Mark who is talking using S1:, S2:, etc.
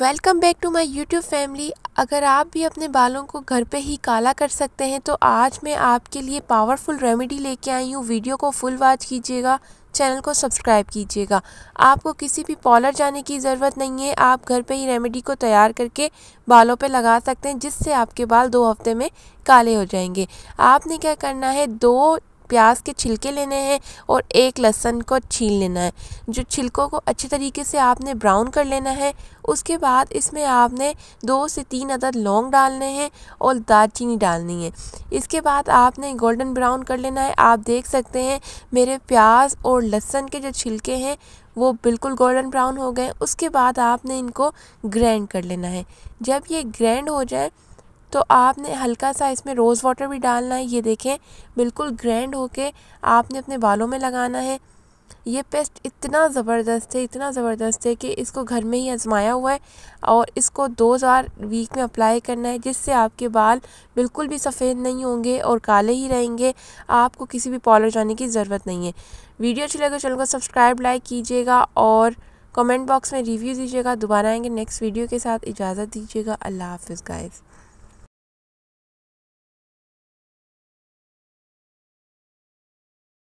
S1: welcome back to my YouTube family अगर आप भी अपने बालों को घर पे ही काला कर सकते हैं तो आज मैं आपके लिए पावरफुल रेमेडी लेके आई हूँ वीडियो को फुल वॉच कीजिएगा चैनल को सब्सक्राइब कीजिएगा आपको किसी भी पॉलर जाने की ज़रूरत नहीं है आप घर पे ही रेमेडी को तैयार करके बालों पे लगा सकते हैं जिससे आपके बाल दो हफ्ते में काले हो जाएंगे आपने क्या करना है दो प्याज के छिलके लेने हैं और एक लहसन को छील लेना है जो छिलकों को अच्छे तरीके से आपने ब्राउन कर लेना है उसके बाद इसमें आपने दो से तीन अदद लौंग डालने हैं और दालचीनी डालनी है इसके बाद आपने गोल्डन ब्राउन कर लेना है आप देख सकते हैं मेरे प्याज और लहसन के जो छिलके हैं वो बिल्कुल गोल्डन ब्राउन हो गए उसके बाद आपने इनको ग्रैंड कर लेना है जब ये ग्रैंड हो जाए तो आपने हल्का सा इसमें रोज़ वाटर भी डालना है ये देखें बिल्कुल ग्रैंड होके आपने अपने बालों में लगाना है ये पेस्ट इतना ज़बरदस्त है इतना ज़बरदस्त है कि इसको घर में ही आजमाया हुआ है और इसको दो बार वीक में अप्लाई करना है जिससे आपके बाल बिल्कुल भी सफ़ेद नहीं होंगे और काले ही रहेंगे आपको किसी भी पॉलर जाने की ज़रूरत नहीं है वीडियो अच्छी लगे तो चैनल को सब्सक्राइब लाइक कीजिएगा और कमेंट बॉक्स में रिव्यू दीजिएगा दोबारा आएंगे नेक्स्ट वीडियो के साथ इजाज़त दीजिएगा अल्लाह हाफिज़ गाइज़